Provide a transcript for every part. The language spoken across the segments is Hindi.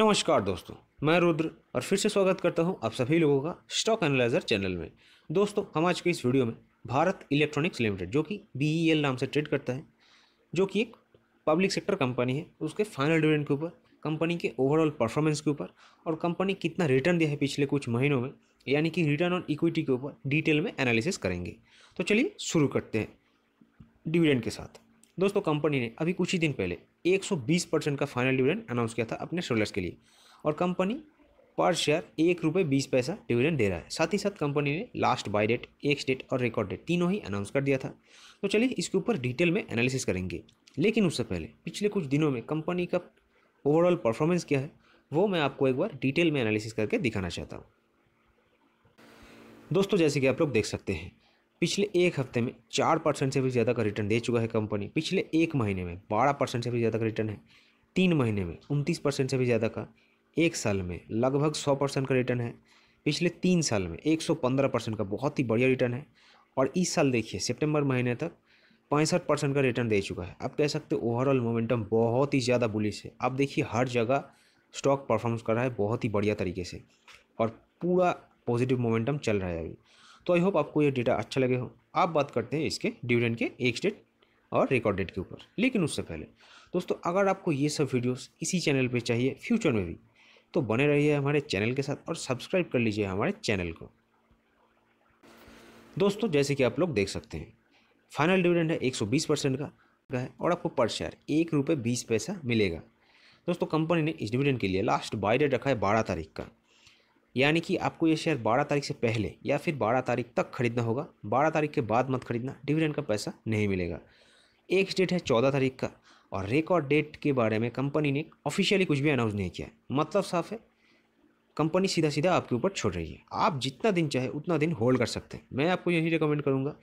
नमस्कार दोस्तों मैं रुद्र और फिर से स्वागत करता हूं आप सभी लोगों का स्टॉक एनालाइजर चैनल में दोस्तों हम आज के इस वीडियो में भारत इलेक्ट्रॉनिक्स लिमिटेड जो कि बी e नाम से ट्रेड करता है जो कि एक पब्लिक सेक्टर कंपनी है उसके फाइनल डिविडेंड के ऊपर कंपनी के ओवरऑल परफॉर्मेंस के ऊपर और कंपनी कितना रिटर्न दिया है पिछले कुछ महीनों में यानी कि रिटर्न ऑन इक्विटी के ऊपर डिटेल में एनालिसिस करेंगे तो चलिए शुरू करते हैं डिविडेंड के साथ दोस्तों कंपनी ने अभी कुछ ही दिन पहले 120 परसेंट का फाइनल डिविडेंड अनाउंस किया था अपने शेयर्स के लिए और कंपनी पर शेयर एक रुपये बीस पैसा डिविडेंड दे रहा है साथ ही साथ कंपनी ने last buy date ex date और रिकॉर्ड डेट तीनों ही अनाउंस कर दिया था तो चलिए इसके ऊपर डिटेल में एनालिसिस करेंगे लेकिन उससे पहले पिछले कुछ दिनों में कंपनी का ओवरऑल परफॉर्मेंस क्या है वो मैं आपको एक बार डिटेल में एनालिसिस करके दिखाना चाहता हूँ दोस्तों जैसे कि आप लोग देख सकते हैं पिछले एक हफ्ते में चार परसेंट से भी ज़्यादा का रिटर्न दे चुका है कंपनी पिछले एक महीने में बारह परसेंट से भी ज़्यादा का रिटर्न है तीन महीने में उनतीस परसेंट से भी ज़्यादा का एक साल में लगभग सौ परसेंट का रिटर्न है पिछले तीन साल में एक सौ पंद्रह परसेंट का बहुत ही बढ़िया रिटर्न है और इस साल देखिए सितंबर महीने तक पैंसठ परसेंट का रिटर्न दे चुका है आप कह सकते हो ओवरऑल मोमेंटम बहुत ही ज़्यादा बुलिश है आप देखिए हर जगह स्टॉक परफॉर्म्स कर रहा है बहुत ही बढ़िया तरीके से और पूरा पॉजिटिव मोमेंटम चल रहा है अभी तो आई होप आपको ये डेटा अच्छा लगे हो आप बात करते हैं इसके डिविडेंड के एक डेट और रिकॉर्ड डेट के ऊपर लेकिन उससे पहले दोस्तों अगर आपको ये सब वीडियोस इसी चैनल पे चाहिए फ्यूचर में भी तो बने रहिए हमारे चैनल के साथ और सब्सक्राइब कर लीजिए हमारे चैनल को दोस्तों जैसे कि आप लोग देख सकते हैं फाइनल डिविडेंड है एक परसेंट का है और आपको पर शेयर एक रुपये बीस पैसा मिलेगा दोस्तों कंपनी ने इस डिविडेंड के लिए लास्ट बाई डेट रखा है बारह तारीख का यानी कि आपको ये शेयर बारह तारीख से पहले या फिर बारह तारीख तक खरीदना होगा बारह तारीख के बाद मत खरीदना डिविडेंड का पैसा नहीं मिलेगा एक डेट है चौदह तारीख का और रिकॉर्ड डेट के बारे में कंपनी ने ऑफिशियली कुछ भी अनाउंस नहीं किया मतलब साफ है कंपनी सीधा सीधा आपके ऊपर छोड़ रही है आप जितना दिन चाहे उतना दिन होल्ड कर सकते हैं मैं आपको यही रिकमेंड करूँगा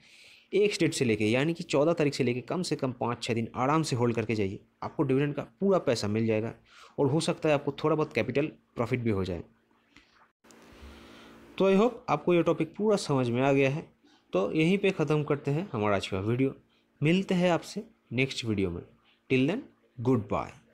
एक स्टेट से लेके यानी कि चौदह तारीख से लेके कम से कम पाँच छः दिन आराम से होल्ड करके जाइए आपको डिविडेंड का पूरा पैसा मिल जाएगा और हो सकता है आपको थोड़ा बहुत कैपिटल प्रॉफिट भी हो जाए तो आई होप आपको ये टॉपिक पूरा समझ में आ गया है तो यहीं पे ख़त्म करते हैं हमारा आज का वीडियो मिलते हैं आपसे नेक्स्ट वीडियो में टिल देन गुड बाय